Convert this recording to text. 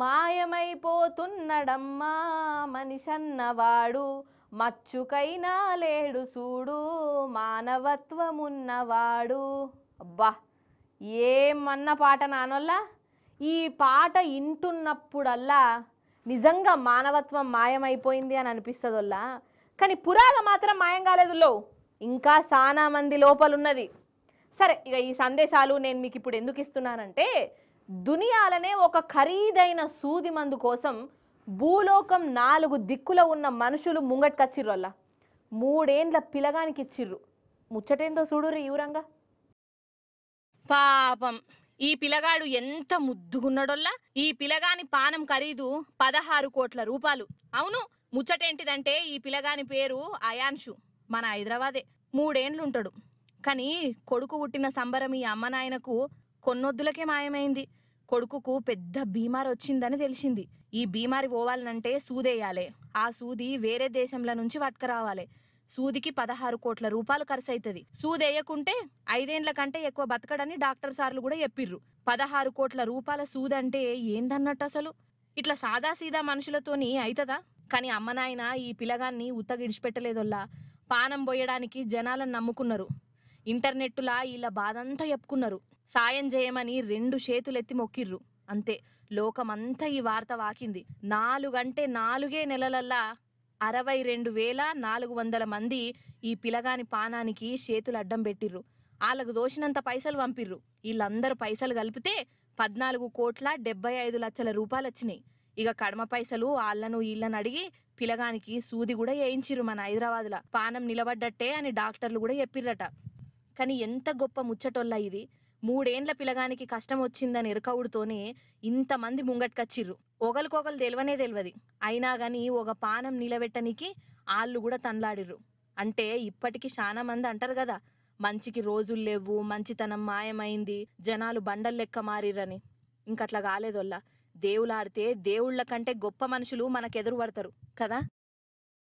మాయమైపోతున్నడమ్మా మనిషన్నవాడు మచ్చుకైనా లేడు చూడు మానవత్వమున్నవాడు అబ్బా ఏమన్న పాట నానొల్లా ఈ పాట ఇంటున్నప్పుడల్లా నిజంగా మానవత్వం మాయమైపోయింది అని అనిపిస్తుందొల్లా కానీ పురాగ మాత్రం మాయం కాలేదు లో ఇంకా చాలా మంది లోపలున్నది సరే ఇక ఈ సందేశాలు నేను మీకు ఇప్పుడు ఎందుకు ఇస్తున్నానంటే దునియాలనే ఒక ఖరీదైన సూది మందు కోసం భూలోకం నాలుగు దిక్కుల ఉన్న మనుషులు అల్లా మూడేండ్ల పిలగానికి ఇచ్చిర్రు ముచ్చటేందో చూడురి ఈవురంగా పాపం ఈ పిలగాడు ఎంత ముద్దుగున్నడోల్లా ఈ పిలగాని పానం ఖరీదు పదహారు కోట్ల రూపాయలు అవును ముచ్చటేంటిదంటే ఈ పిలగాని పేరు అయాన్షు మన హైదరాబాదే మూడేండ్లుంటాడు కానీ కొడుకు పుట్టిన సంబరం ఈ అమ్మ నాయనకు కొన్నొద్దులకే మాయమైంది కొడుకుకు పెద్ద బీమారి వచ్చిందని తెలిసింది ఈ బీమారి పోవాలనంటే సూదేయాలే ఆ సూది వేరే దేశంల నుంచి పట్టుకరావాలి సూదికి పదహారు కోట్ల రూపాయలు ఖర్చు అవుతుంది సూది వేయకుంటే ఐదేండ్ల కంటే ఎక్కువ బతకడని డాక్టర్ సార్లు కూడా చెప్పిర్రు పదహారు కోట్ల రూపాయల సూది అంటే ఏందన్నట్టు అసలు ఇట్లా సాదాసీదా మనుషులతోని అవుతదా కానీ అమ్మనాయన ఈ ఉత్త ఉత్తగిడిచిపెట్టలేదొల్లా పానం పోయడానికి జనాలను నమ్ముకున్నారు ఇంటర్నెట్టులా ఇలా బాధంతా చెప్పుకున్నారు సాయం చేయమని రెండు చేతులెత్తి మొక్కిర్రు అంతే లోకమంతా ఈ వార్త వాకింది నాలుగంటే నాలుగే నెలలల్లా అరవై రెండు వేల నాలుగు వందల మంది ఈ పిలగాని పానానికి చేతులు అడ్డం పెట్టిర్రు వాళ్ళకు దోషినంత పైసలు పంపిర్రు వీళ్ళందరూ పైసలు కలిపితే పద్నాలుగు కోట్ల డెబ్బై ఐదు లక్షల రూపాయలు వచ్చినాయి ఇక కడమ పైసలు వాళ్లను వీళ్ళను అడిగి పిలగానికి సూది కూడా వేయించిర్రు మన హైదరాబాద్ల పానం నిలబడ్డట్టే అని డాక్టర్లు కూడా చెప్పిర్రట కానీ ఎంత గొప్ప ముచ్చటొల్ల ఇది మూడేండ్ల పిలగానికి కష్టం వచ్చిందని ఎరకవుడుతోనే ఇంతమంది ముంగట్కచ్చిర్రు ఒకరికొకరు తెలివనే తెలియదు అయినా కానీ ఒక పానం నిలబెట్టనికి ఆళ్ళు కూడా తన్లాడిర్రు అంటే ఇప్పటికీ చాలా మంది అంటారు కదా మంచికి రోజులు లేవు మంచితనం మాయమైంది జనాలు బండలు లెక్క మారిరని ఇంకట్లా కాలేదొల్లా దేవులాడితే దేవుళ్ళ కంటే గొప్ప మనుషులు మనకెదురు పడతారు కదా